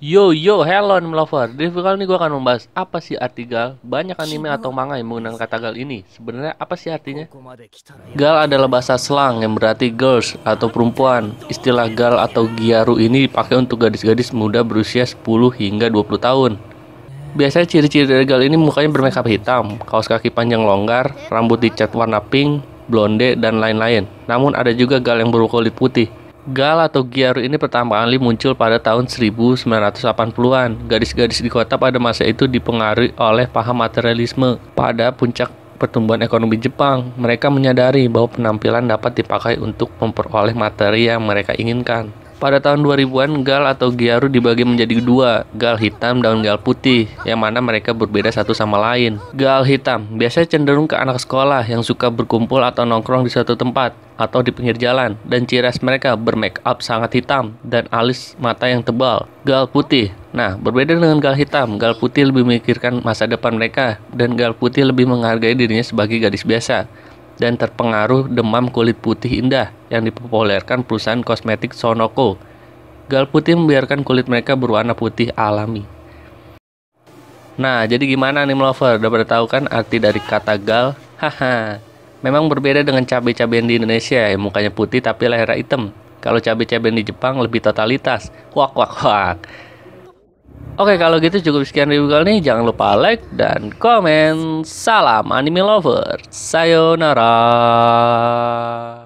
Yo yo, hello anime lover. Di video kali ini gue akan membahas apa sih arti gal. Banyak anime atau manga yang menggunakan kata gal ini. Sebenarnya apa sih artinya? Gal adalah bahasa slang yang berarti girls atau perempuan. Istilah gal atau giaru ini dipakai untuk gadis-gadis muda berusia 10 hingga 20 tahun. Biasanya ciri-ciri dari gal ini mukanya bermakeup hitam, kaos kaki panjang longgar, rambut dicat warna pink, blonde, dan lain-lain. Namun ada juga gal yang berkulit putih. Gal atau Giaru ini pertama kali muncul pada tahun 1980-an. Gadis-gadis di kota pada masa itu dipengaruhi oleh paham materialisme. Pada puncak pertumbuhan ekonomi Jepang, mereka menyadari bahwa penampilan dapat dipakai untuk memperoleh materi yang mereka inginkan. Pada tahun 2000-an, gal atau giaru dibagi menjadi dua, gal hitam dan gal putih, yang mana mereka berbeda satu sama lain. Gal hitam biasanya cenderung ke anak sekolah yang suka berkumpul atau nongkrong di suatu tempat atau di pinggir jalan, dan ciri khas mereka bermake up sangat hitam dan alis mata yang tebal. Gal putih Nah, berbeda dengan gal hitam, gal putih lebih memikirkan masa depan mereka, dan gal putih lebih menghargai dirinya sebagai gadis biasa dan terpengaruh demam kulit putih indah yang dipopulerkan perusahaan kosmetik Sonoko. Gal putih membiarkan kulit mereka berwarna putih alami. Nah, jadi gimana nih lover? Udah pada tahu kan arti dari kata gal? Haha. Memang berbeda dengan cabai-cabean di Indonesia yang mukanya putih tapi lehernya hitam. Kalau cabai-cabean di Jepang lebih totalitas. Kuak kuak kuak. Oke, kalau gitu cukup sekian review kali ini. Jangan lupa like dan komen. Salam anime lover. Sayonara.